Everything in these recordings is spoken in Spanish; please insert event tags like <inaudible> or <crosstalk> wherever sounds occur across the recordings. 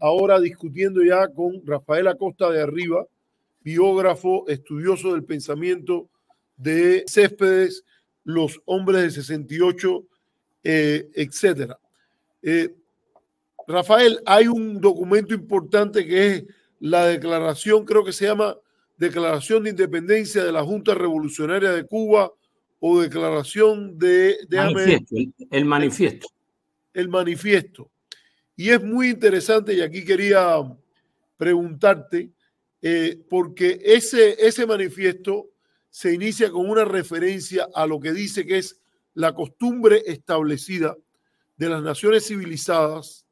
ahora discutiendo ya con Rafael Acosta de Arriba, biógrafo, estudioso del pensamiento de Céspedes, los hombres del 68, etc. etcétera. Rafael, hay un documento importante que es la declaración, creo que se llama Declaración de Independencia de la Junta Revolucionaria de Cuba o Declaración de... el, manifiesto. el manifiesto. Y es muy interesante, y aquí quería preguntarte, eh, porque ese, ese manifiesto se inicia con una referencia a lo que dice que es la costumbre establecida de las naciones civilizadas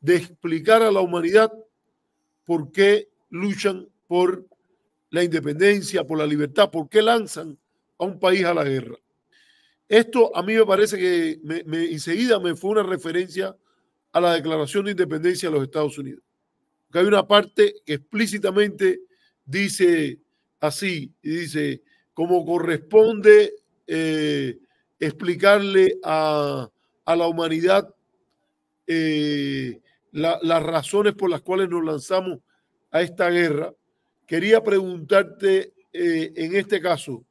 de explicar a la humanidad por qué luchan por la independencia, por la libertad, por qué lanzan a un país a la guerra. Esto a mí me parece que me, enseguida me fue una referencia a la Declaración de Independencia de los Estados Unidos. Porque hay una parte que explícitamente dice así, y dice, como corresponde eh, explicarle a, la humanidad eh, las razones por las cuales nos lanzamos a esta guerra, quería preguntarte eh, en este caso,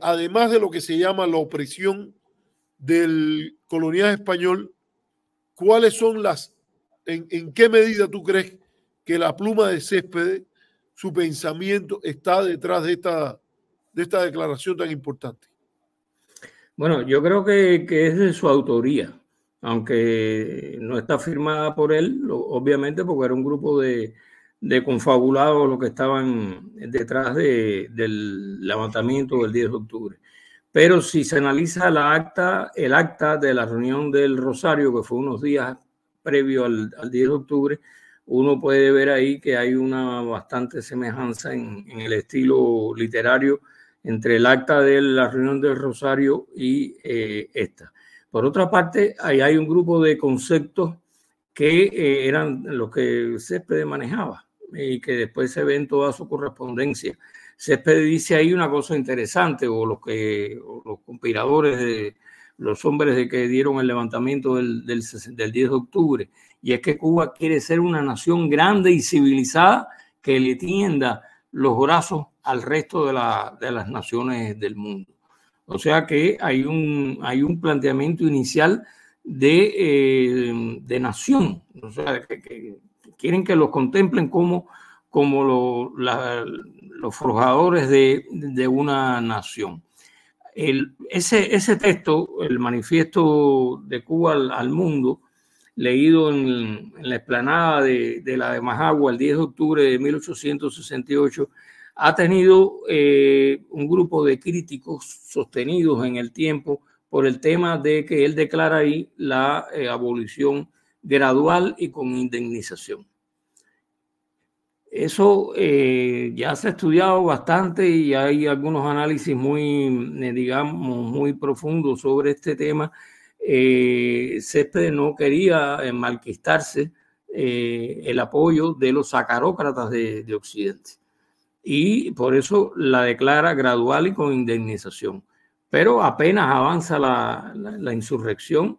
además de lo que se llama la opresión del colonial español, ¿cuáles son las, en, qué medida tú crees que la pluma de césped, su pensamiento está detrás de esta, de esta declaración tan importante? Bueno, yo creo que, es de su autoría, aunque no está firmada por él, obviamente porque era un grupo de, confabulados los que estaban detrás del levantamiento del 10 de octubre. Pero si se analiza la acta, el acta de la reunión del Rosario, que fue unos días previo al, 10 de octubre, uno puede ver ahí que hay una bastante semejanza en, el estilo literario entre el acta de la reunión del Rosario y eh, esta. Por otra parte, ahí hay un grupo de conceptos que eh, eran los que Céspedes manejaba y que después se ven toda su correspondencia se dice ahí una cosa interesante, o los, que, los conspiradores de los hombres de que dieron el levantamiento del, 10 de octubre, y es que Cuba quiere ser una nación grande y civilizada que le tienda los brazos al resto de, las naciones del mundo. O sea que hay un, hay un planteamiento inicial de, eh, nación, o sea, que, quieren que los contemplen como, como la, los forjadores de, una nación. ese, texto, el manifiesto de Cuba al, mundo, leído en, la explanada de, la de Majagua el 10 de octubre de 1868, ha tenido eh, un grupo de críticos sostenidos en el tiempo por el tema de que él declara ahí la eh, abolición gradual y con indemnización. Eso eh, ya se ha estudiado bastante y hay algunos análisis muy, eh, digamos, muy profundos sobre este tema. Eh, no quería enmarquistarse eh, el apoyo de los sacarócratas de, Occidente y por eso la declara gradual y con indemnización. Pero apenas avanza la insurrección,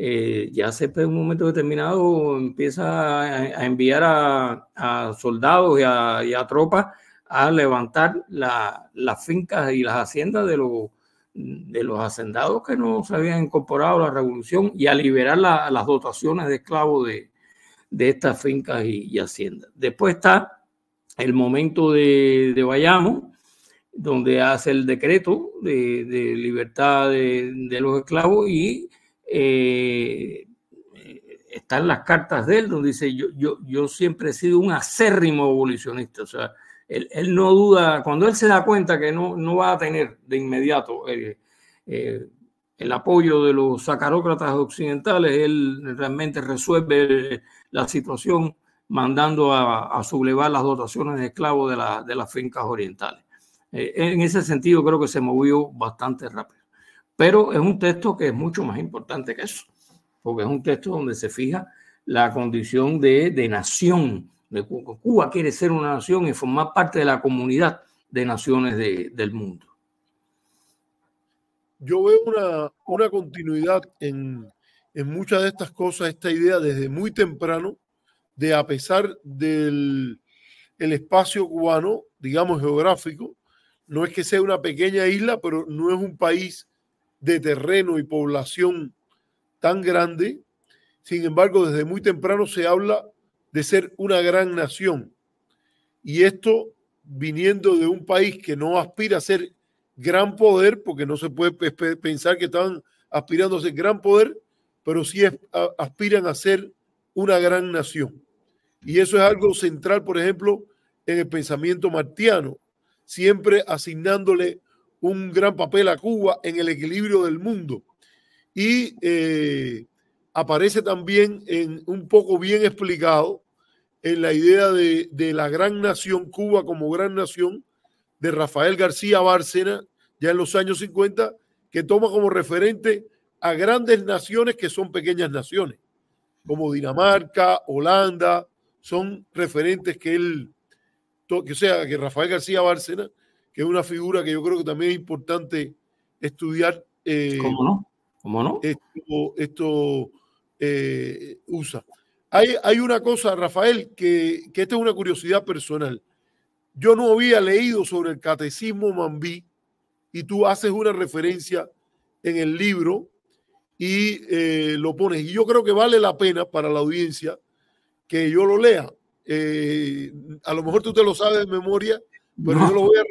eh, ya después en un momento determinado empieza a, enviar a, soldados y a, tropas a levantar las fincas y las haciendas de los, de los hacendados que no se habían incorporado a la revolución y a liberar las dotaciones de esclavos de, estas fincas y, haciendas. Después está el momento de, de Bayamo, donde hace el decreto de, libertad de, los esclavos y eh, están las cartas de él, donde dice, yo, yo, yo siempre he sido un acérrimo abolicionista, o sea, él, no duda, cuando él se da cuenta que no, va a tener de inmediato eh, eh, el apoyo de los sacarócratas occidentales, él realmente resuelve la situación mandando a, sublevar las dotaciones de esclavos de, las fincas orientales. en ese sentido creo que se movió bastante rápido. Pero es un texto que es mucho más importante que eso, porque es un texto donde se fija la condición de, de nación. De Cuba. quiere ser una nación y formar parte de la comunidad de naciones del mundo. Yo veo una, una continuidad en, en muchas de estas cosas, esta idea desde muy temprano, de a pesar del el espacio cubano, digamos geográfico, no es que sea una pequeña isla, pero no es un país de terreno y población tan grande. Sin embargo, desde muy temprano se habla de ser una gran nación. Y esto viniendo de un país que no aspira a ser gran poder, porque no se puede pensar que están aspirando a ser gran poder, pero sí aspiran a ser una gran nación. Y eso es algo central, por ejemplo, en el pensamiento martiano, siempre asignándole un gran papel a Cuba en el equilibrio del mundo. Y eh, aparece también en, un poco bien explicado en la idea de, la gran nación, Cuba como gran nación, de Rafael García Bárcena, ya en los años 50, que toma como referente a grandes naciones que son pequeñas naciones, como Dinamarca, Holanda, son referentes que él, que, o sea, que Rafael García Bárcena es una figura que yo creo que también es importante estudiar. Eh, ¿Cómo no? ¿Cómo no? Esto, eh, usa. Hay, hay, una cosa, Rafael, que, que, esta es una curiosidad personal. Yo no había leído sobre el catecismo Mambí y tú haces una referencia en el libro y eh, lo pones. Y yo creo que vale la pena para la audiencia que yo lo lea. a lo mejor tú te lo sabes de memoria, pero yo lo voy a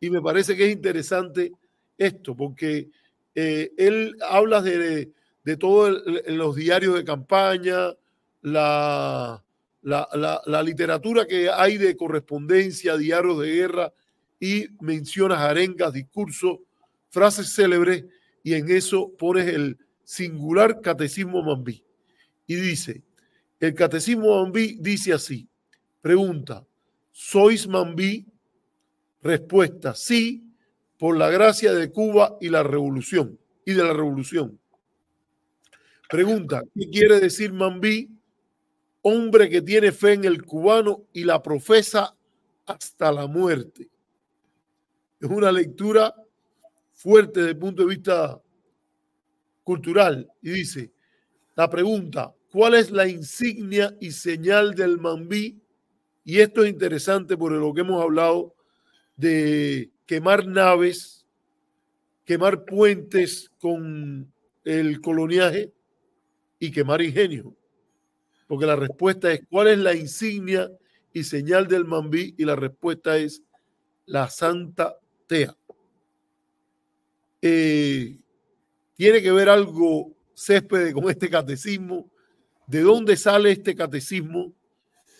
y me parece que es interesante esto, porque eh, él habla de, de todos los diarios de campaña, la, la, literatura que hay de correspondencia, diarios de guerra, y mencionas arengas, discursos, frases célebres, y en eso pones el singular catecismo Mambí. Y dice, el catecismo Mambí dice así, pregunta, ¿sois Mambí Respuesta, sí, por la gracia de Cuba y la revolución, y de la revolución. Pregunta, ¿qué quiere decir Mambí? Hombre que tiene fe en el cubano y la profesa hasta la muerte. Es una lectura fuerte desde el punto de vista cultural. Y dice, la pregunta, ¿cuál es la insignia y señal del Mambí? Y esto es interesante por lo que hemos hablado de quemar naves, quemar puentes con el coloniaje y quemar ingenio. Porque la respuesta es, ¿cuál es la insignia y señal del Mambí? Y la respuesta es la Santa Tea. Eh, tiene que ver algo césped con este catecismo. ¿De dónde sale este catecismo?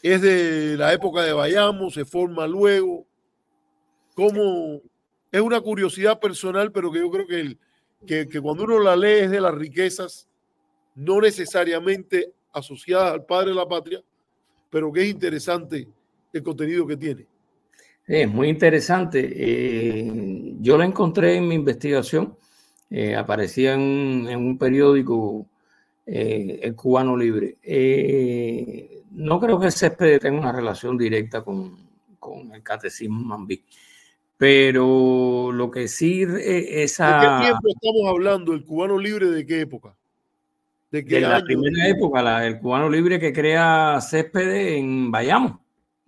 Es de la época de Bayamo, se forma luego, como es una curiosidad personal, pero que yo creo que, el, que, cuando uno la lee es de las riquezas, no necesariamente asociadas al padre de la patria, pero que es interesante el contenido que tiene. Es muy interesante. Eh, yo la encontré en mi investigación. Eh, aparecía en, un periódico, eh, El Cubano Libre. no creo que el Césped tenga una relación directa con, con el catecismo mambí pero lo que sí es... Eh, esa... ¿De qué tiempo estamos hablando? ¿El cubano libre de qué época? De, qué la primera época, el cubano libre que crea Céspedes en Bayamo.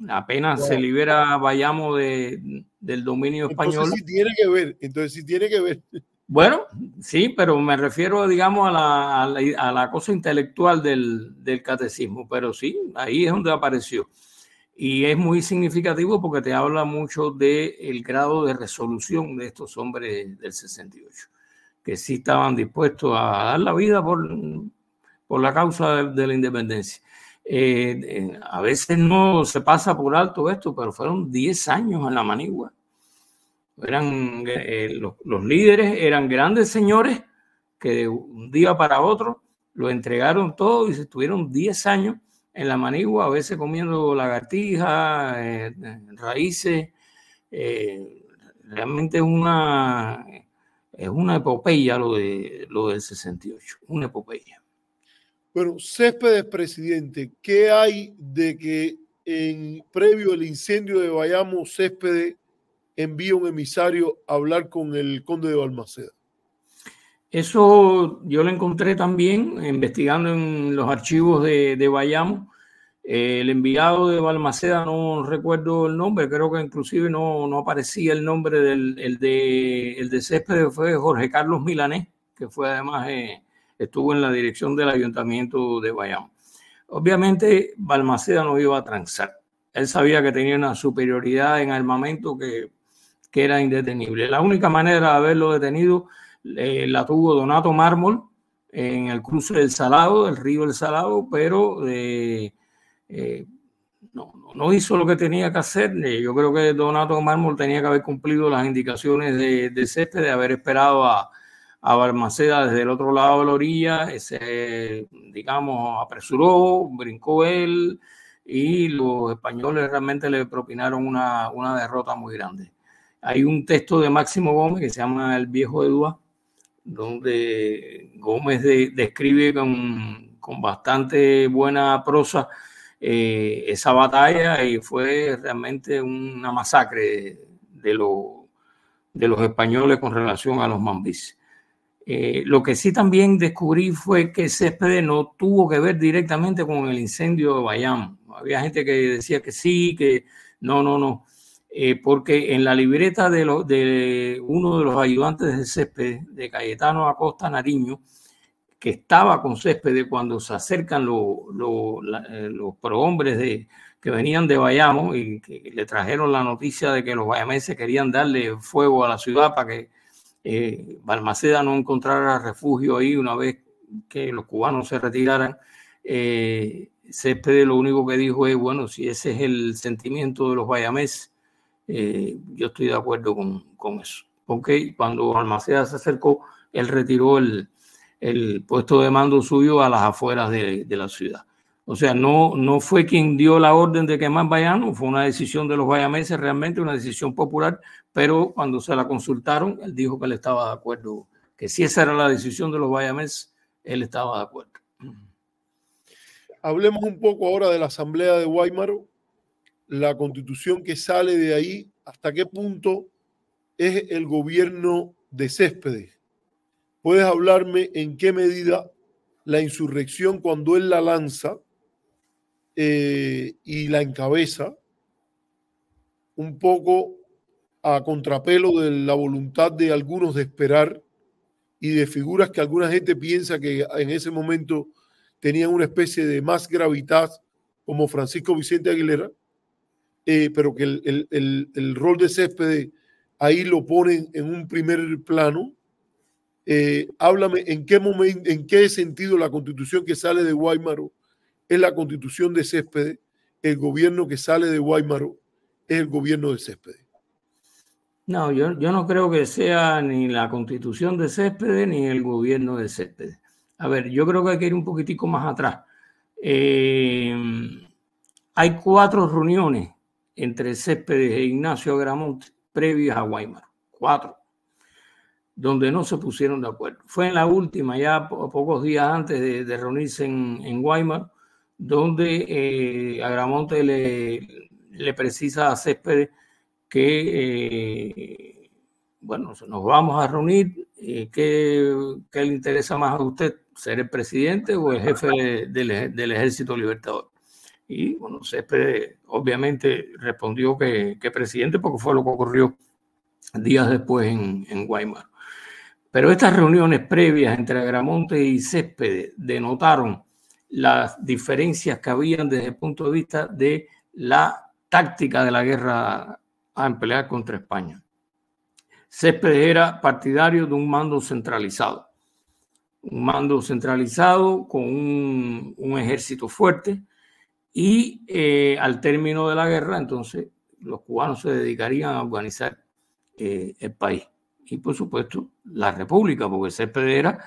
Apenas se libera Bayamo del dominio español. Sí tiene que ver, entonces sí tiene que ver. Bueno, sí, pero me refiero, digamos, a la, a la, cosa intelectual del catecismo, pero sí, ahí es donde apareció. Y es muy significativo porque te habla mucho del grado de resolución de estos hombres del 68, que sí estaban dispuestos a dar la vida por, por la causa de, la independencia. Eh, eh, a veces no se pasa por alto esto, pero fueron 10 años en la manigua. Eran, eh, los, los líderes eran grandes señores que de un día para otro lo entregaron todo y se estuvieron 10 años en la manigua, a veces comiendo lagartijas, eh, raíces. Eh, realmente es una, es una epopeya lo, de, lo del 68, una epopeya. Bueno, Céspedes, presidente, ¿qué hay de que en previo al incendio de Bayamo, Céspedes envía un emisario a hablar con el conde de Balmaceda? Eso yo lo encontré también investigando en los archivos de, de Bayamo. Eh, el enviado de Balmaceda, no recuerdo el nombre, creo que inclusive no, no aparecía el nombre del el de, el de fue Jorge Carlos Milanés, que fue además, eh, estuvo en la dirección del ayuntamiento de Bayamo. Obviamente Balmaceda no iba a transar. Él sabía que tenía una superioridad en armamento que, que era indetenible. La única manera de haberlo detenido eh, la tuvo Donato Mármol en el cruce del Salado, del río El Salado, pero eh, eh, no, hizo lo que tenía que hacer. Yo creo que Donato Mármol tenía que haber cumplido las indicaciones de, de de haber esperado a, a Balmaceda desde el otro lado de la orilla, se, digamos, apresuró, brincó él y los españoles realmente le propinaron una, derrota muy grande. Hay un texto de Máximo Gómez que se llama El viejo de donde Gómez describe con, con, bastante buena prosa eh, esa batalla y fue realmente una masacre de, de los españoles con relación a los mambis. Eh, lo que sí también descubrí fue que Céspedes no tuvo que ver directamente con el incendio de Bayam. Había gente que decía que sí, que no, no, no. Eh, porque en la libreta de, de, uno de los ayudantes de Césped, de Cayetano Acosta Nariño, que estaba con Césped cuando se acercan eh, los prohombres que venían de Bayamo y que le trajeron la noticia de que los bayameses querían darle fuego a la ciudad para que eh, Balmaceda no encontrara refugio ahí una vez que los cubanos se retiraran. Eh, Césped lo único que dijo es, bueno, si ese es el sentimiento de los bayameses, eh, yo estoy de acuerdo con, con eso. Okay. Cuando Almaceda se acercó, él retiró el, el, puesto de mando suyo a las afueras de, de, la ciudad. O sea, no, no fue quien dio la orden de quemar Bayano, fue una decisión de los bayameses, realmente una decisión popular, pero cuando se la consultaron, él dijo que él estaba de acuerdo, que si esa era la decisión de los bayameses, él estaba de acuerdo. Hablemos un poco ahora de la Asamblea de Guaymaro la constitución que sale de ahí, hasta qué punto es el gobierno de Céspedes. ¿Puedes hablarme en qué medida la insurrección cuando él la lanza eh, y la encabeza, un poco a contrapelo de la voluntad de algunos de esperar y de figuras que alguna gente piensa que en ese momento tenían una especie de más gravidad, como Francisco Vicente Aguilera? Eh, pero que el, rol de Céspedes ahí lo ponen en un primer plano. Eh, háblame en qué momento, en qué sentido la constitución que sale de Guaymaro es la constitución de Céspedes, el gobierno que sale de Guaymaro es el gobierno de Céspedes. No, yo, no creo que sea ni la constitución de Céspedes ni el gobierno de Céspedes. A ver, yo creo que hay que ir un poquitico más atrás. Eh, hay cuatro reuniones entre Céspedes e Ignacio Agramonte previos a Guaymar. Cuatro. Donde no se pusieron de acuerdo. Fue en la última, ya pocos días antes de, reunirse en, en, donde eh, Agramonte le, le, precisa a Céspedes que, eh, bueno, nos vamos a reunir. Eh, ¿qué, le interesa más a usted? ¿Ser el presidente o el jefe del Ejército Libertador? Y bueno, Céspedes obviamente respondió que, presidente porque fue lo que ocurrió días después en, Guaymar. Pero estas reuniones previas entre Agramonte y Céspedes denotaron las diferencias que habían desde el punto de vista de la táctica de la guerra a emplear contra España. Céspedes era partidario de un mando centralizado, un mando centralizado con un, un ejército fuerte, y eh, al término de la guerra, entonces, los cubanos se dedicarían a organizar eh, el país. Y por supuesto, la república, porque Césped era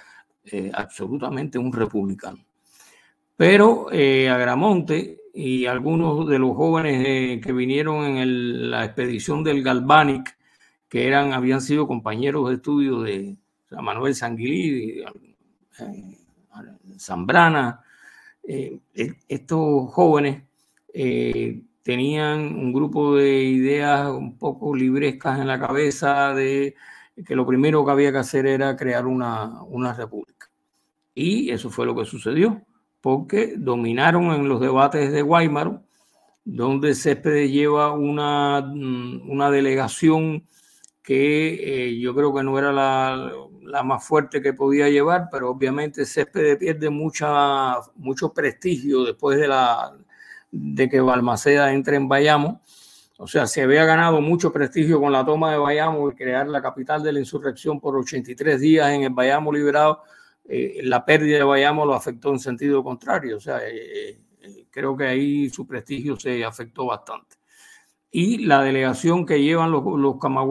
eh, absolutamente un republicano. Pero Agramonte y algunos de los jóvenes que vinieron en la expedición del Galvánic, que eran, habían sido compañeros de estudio de Manuel Sanguilí, Zambrana, eh, eh, estos jóvenes eh, tenían un grupo de ideas un poco librescas en la cabeza de que lo primero que había que hacer era crear una, república. Y eso fue lo que sucedió, porque dominaron en los debates de Weimar, donde Céspedes lleva una, mm, una delegación que eh, yo creo que no era la, la, más fuerte que podía llevar, pero obviamente Césped pierde mucha, mucho prestigio después de, la, de que Balmaceda entre en Bayamo. O sea, se había ganado mucho prestigio con la toma de Bayamo y crear la capital de la insurrección por 83 días en el Bayamo liberado. Eh, la pérdida de Bayamo lo afectó en sentido contrario. O sea, eh, creo que ahí su prestigio se afectó bastante y la delegación que llevan los, los más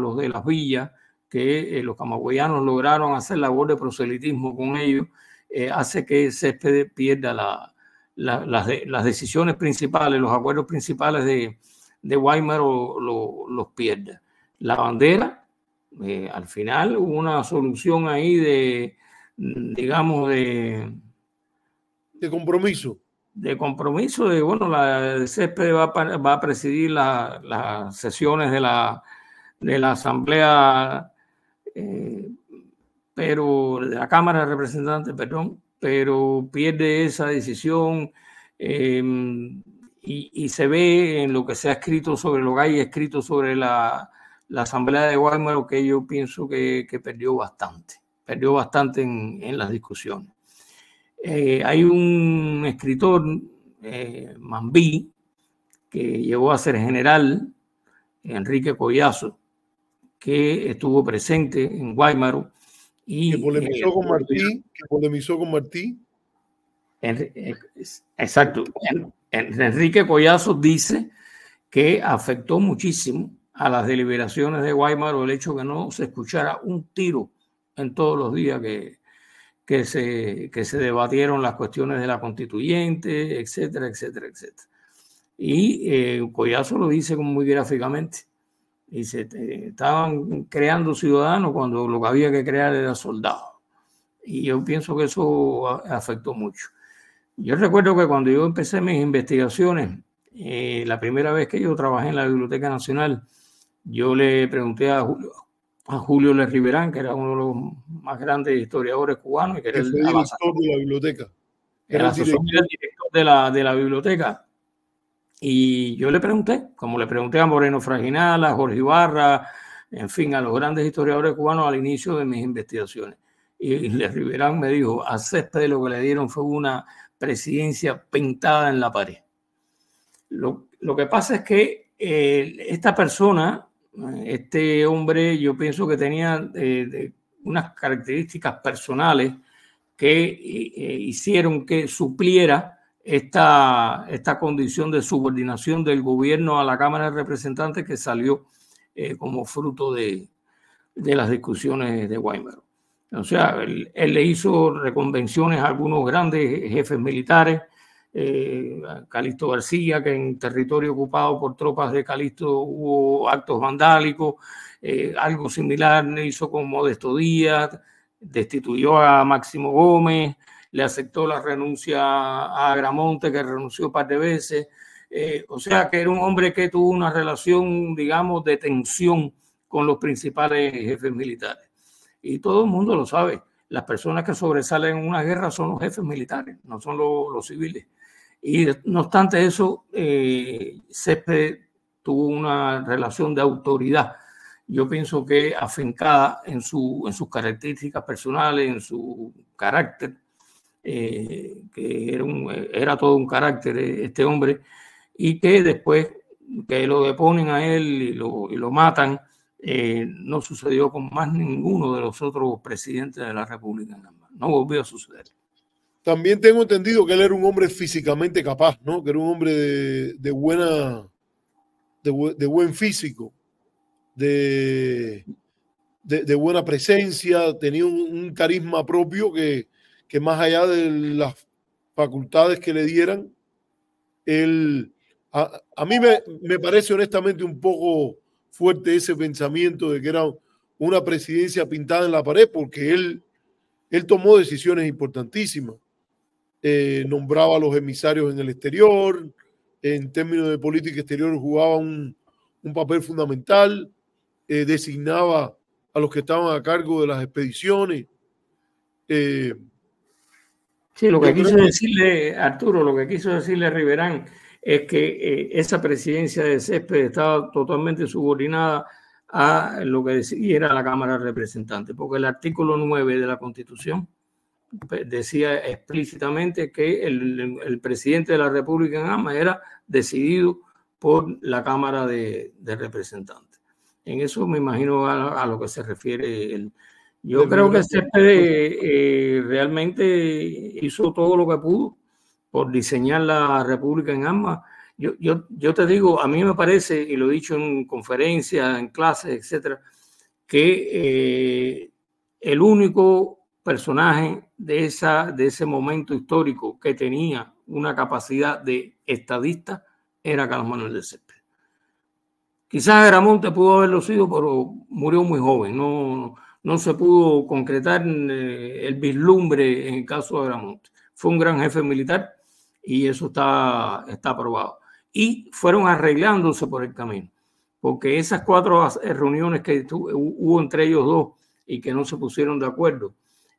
los de las villas, que eh, los camagüeyanos lograron hacer labor de proselitismo con ellos, eh, hace que Césped pierda las, decisiones principales, los acuerdos principales de, Weimar los pierda. La bandera, eh, al final hubo una solución ahí de, digamos, De compromiso de compromiso de, bueno, la, el va, va, a presidir las sesiones de la, de la Asamblea, eh, pero de la Cámara de Representantes, perdón, pero pierde esa decisión em, y, se ve en lo que se ha escrito sobre lo que hay escrito sobre la, Asamblea de lo que yo pienso que, perdió bastante, perdió bastante en las discusiones. Eh, hay un escritor, eh, Mambí, que llegó a ser general, Enrique Collazo, que estuvo presente en Guaymaro. Y, que polemizó eh, con Martí, eh, Exacto. Enrique Collazo dice que afectó muchísimo a las deliberaciones de Guaymaro el hecho de que no se escuchara un tiro en todos los días que, que se, que se debatieron las cuestiones de la constituyente, etcétera, etcétera, etcétera. Y eh, Collazo lo dice como muy gráficamente. Dice, eh, estaban creando ciudadanos cuando lo que había que crear era soldados. Y yo pienso que eso afectó mucho. Yo recuerdo que cuando yo empecé mis investigaciones, eh, la primera vez que yo trabajé en la Biblioteca Nacional, yo le pregunté a Julio, a Julio Le Riverán, que era uno de los más grandes historiadores cubanos. Y que era el director de la biblioteca. Era, el director, de, la, biblioteca. Y yo le pregunté, como le pregunté a Moreno Fraginal, a Jorge Ibarra, en fin, a los grandes historiadores cubanos al inicio de mis investigaciones. Y Le Riverán me dijo, a de lo que le dieron fue una presidencia pintada en la pared. Lo, lo que pasa es que eh, esta persona este hombre yo pienso que tenía eh, unas características personales que eh, eh, hicieron que supliera esta, esta condición de subordinación del gobierno a la Cámara de Representantes que salió como fruto de, las discusiones de Weimar. O sea, él le hizo reconvenciones a algunos grandes jefes militares, eh, Calixto García, que en territorio ocupado por tropas de Calixto hubo actos vandálicos, eh, algo similar hizo con Modesto Díaz, destituyó a Máximo Gómez, le aceptó la renuncia a Agramonte, que renunció un par de veces. Eh, o sea que era un hombre que tuvo una relación, digamos, de tensión con los principales jefes militares. Y todo el mundo lo sabe. Las personas que sobresalen en una guerra son los jefes militares, no son los civiles. Y no obstante eso, eh, Césped tuvo una relación de autoridad. Yo pienso que afincada en, su, en sus características personales, en su carácter, eh, que era, un, era todo un carácter eh, este hombre, y que después que lo deponen a él y lo, y lo matan, eh, no sucedió con más ninguno de los otros presidentes de la República. No volvió a suceder. También tengo entendido que él era un hombre físicamente capaz, ¿no? Que era un hombre de, buena, de, buen físico, de, buena presencia, tenía un, carisma propio que, más allá de las facultades que le dieran, él, a, mí me, me parece honestamente un poco fuerte ese pensamiento de que era una presidencia pintada en la pared, porque él él tomó decisiones importantísimas. Eh, nombraba a los emisarios en el exterior, en términos de política exterior jugaba un, papel fundamental, eh, designaba a los que estaban a cargo de las expediciones. Eh, sí, lo que quiso decirle Arturo, lo que quiso decirle Riverán es que esa presidencia de Césped estaba totalmente subordinada a lo que decidiera la Cámara de Representantes, porque el artículo 9 de la Constitución decía explícitamente que el, presidente de la República en AMA era decidido por la Cámara de, Representantes. En eso me imagino a, lo que se refiere yo creo que este realmente hizo todo lo que pudo por diseñar la República en armas. Yo, yo, te digo, a mí me parece, y lo he dicho en conferencias, en clases, etcétera, que eh, el único personaje de, esa, de ese momento histórico que tenía una capacidad de estadista era Carlos Manuel de Céspedes. Quizás Gramonte pudo haberlo sido, pero murió muy joven. No, no se pudo concretar eh, el vislumbre en el caso de Gramonte. Fue un gran jefe militar y eso está, está probado. Y fueron arreglándose por el camino, porque esas cuatro reuniones que hubo entre ellos dos y que no se pusieron de acuerdo,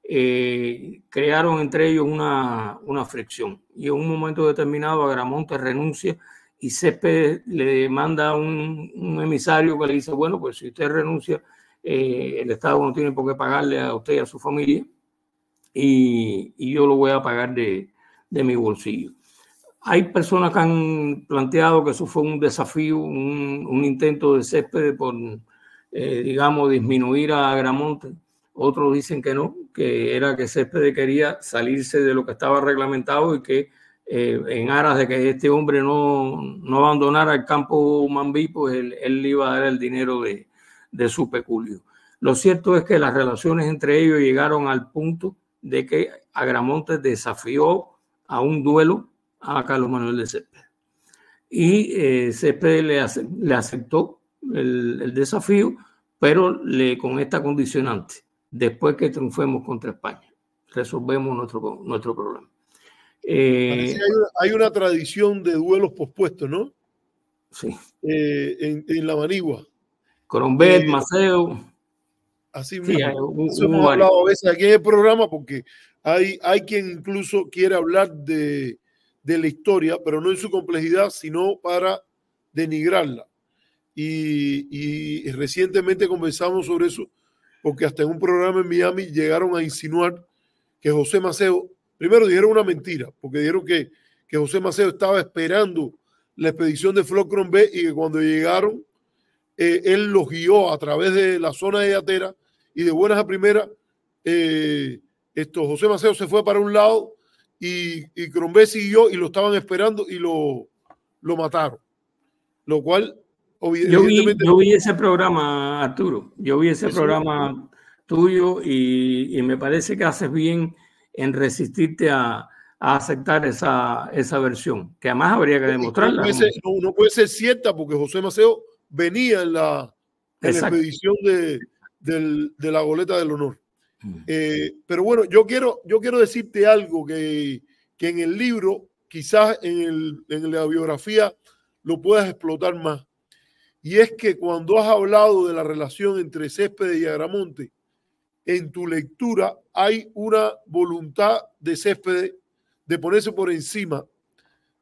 eh, crearon entre ellos una, una, fricción. Y en un momento determinado, Agramonte renuncia y Césped le manda un, un emisario que le dice: Bueno, pues si usted renuncia, eh, el Estado no tiene por qué pagarle a usted y a su familia, y, y yo lo voy a pagar de, mi bolsillo. Hay personas que han planteado que eso fue un desafío, un, un intento de Césped por, eh, digamos, disminuir a Agramonte. Otros dicen que no, que era que Céspedes quería salirse de lo que estaba reglamentado y que eh, en aras de que este hombre no, abandonara el campo Mambí, pues él, le iba a dar el dinero de, su peculio. Lo cierto es que las relaciones entre ellos llegaron al punto de que Agramonte desafió a un duelo a Carlos Manuel de Céspedes. Y eh, Céspedes le, aceptó el, el, desafío, pero le, con esta condicionante, después que triunfemos contra España. Resolvemos nuestro, nuestro problema. Eh, hay, una, tradición de duelos pospuestos, ¿no? Sí. Eh, en, la manigua. Corombet, eh, Maceo. Así Sí, a veces aquí en el programa porque hay, hay quien incluso quiere hablar de, de la historia, pero no en su complejidad, sino para denigrarla. Y, y, recientemente conversamos sobre eso porque hasta en un programa en Miami llegaron a insinuar que José Maceo, primero dijeron una mentira, porque dijeron que, que José Maceo estaba esperando la expedición de Flocron B y que cuando llegaron, eh, él los guió a través de la zona de Yatera y de buenas a primeras, eh, esto, José Maceo se fue para un lado y, y Crombé siguió y lo estaban esperando y lo, lo mataron. Lo cual yo, vi, ese programa, Arturo. Yo vi ese programa tuyo y, me parece que haces bien en resistirte a, aceptar esa, esa, versión, que además habría que demostrarla. No puede, ser, cierta porque José Maceo venía en la, expedición de, la goleta del honor. Mm. Eh, pero bueno, yo quiero, yo quiero decirte algo que, que en el libro, quizás en, en la biografía, lo puedas explotar más y es que cuando has hablado de la relación entre Céspedes y Agramonte, en tu lectura hay una voluntad de Céspedes de ponerse por encima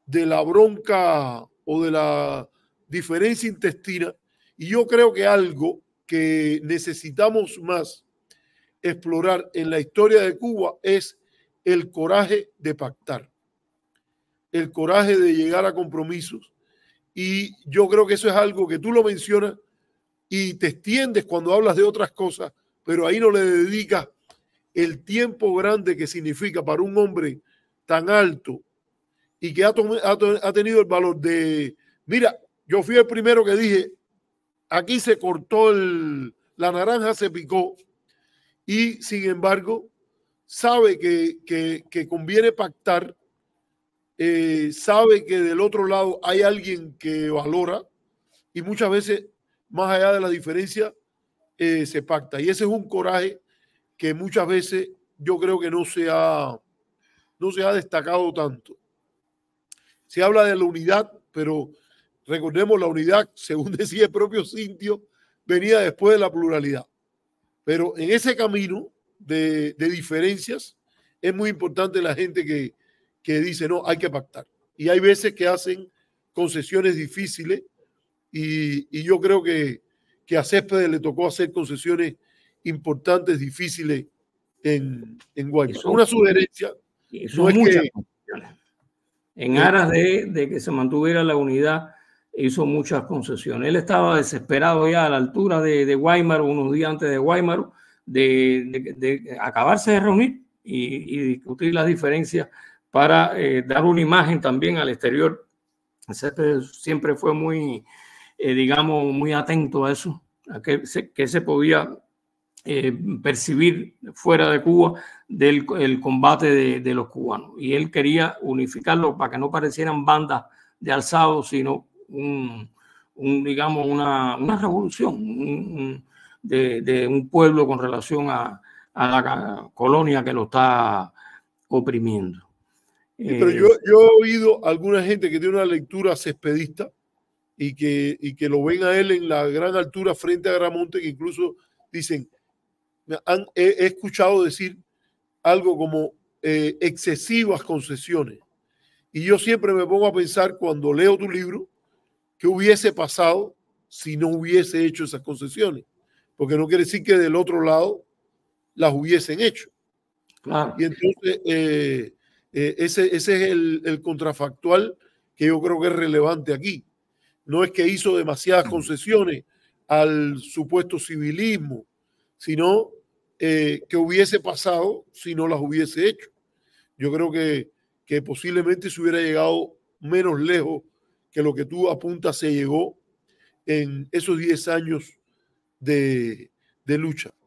de la bronca o de la diferencia intestina. Y yo creo que algo que necesitamos más explorar en la historia de Cuba es el coraje de pactar, el coraje de llegar a compromisos, y yo creo que eso es algo que tú lo mencionas y te extiendes cuando hablas de otras cosas, pero ahí no le dedicas el tiempo grande que significa para un hombre tan alto y que ha, tenido el valor de, mira, yo fui el primero que dije, aquí se cortó la naranja, se picó y sin embargo sabe que, que conviene pactar eh, sabe que del otro lado hay alguien que valora y muchas veces, más allá de la diferencia, eh, se pacta. Y ese es un coraje que muchas veces yo creo que no se ha, no se ha destacado tanto. Se habla de la unidad, pero recordemos la unidad, <laughs> según decía el propio Cintio, venía después de la pluralidad. Pero en ese camino de, de diferencias es muy importante la gente que, que dice, no, hay que pactar. Y hay veces que hacen concesiones difíciles y, yo creo que, que a Céspedes le tocó hacer concesiones importantes, difíciles en, en Guaymas. Una sugerencia. no es que, en aras de, de, que se mantuviera la unidad, hizo muchas concesiones. Él estaba desesperado ya a la altura de, de unos días antes de Weimar, de, de acabarse de reunir y, y discutir las diferencias para eh, dar una imagen también al exterior. siempre fue muy, eh, digamos, muy atento a eso, a que se, podía eh, percibir fuera de Cuba del el combate de, los cubanos. Y él quería unificarlo para que no parecieran bandas de alzados, sino un, digamos, una, revolución de, un pueblo con relación a la colonia que lo está oprimiendo. Pero yo, eh, yo, he oído a alguna gente que tiene una lectura cespedista y que, y que lo ven a él en la gran altura frente a Gramonte, que incluso dicen, han, he, escuchado decir algo como eh, excesivas concesiones. Y yo siempre me pongo a pensar cuando leo tu libro, qué hubiese pasado si no hubiese hecho esas concesiones. Porque no quiere decir que del otro lado las hubiesen hecho. Y entonces... Eh, eh, ese, es el, contrafactual que yo creo que es relevante aquí. No es que hizo demasiadas concesiones al supuesto civilismo, sino eh, que hubiese pasado si no las hubiese hecho. Yo creo que, posiblemente se hubiera llegado menos lejos que lo que tú apuntas se llegó en esos 10 años de, de lucha.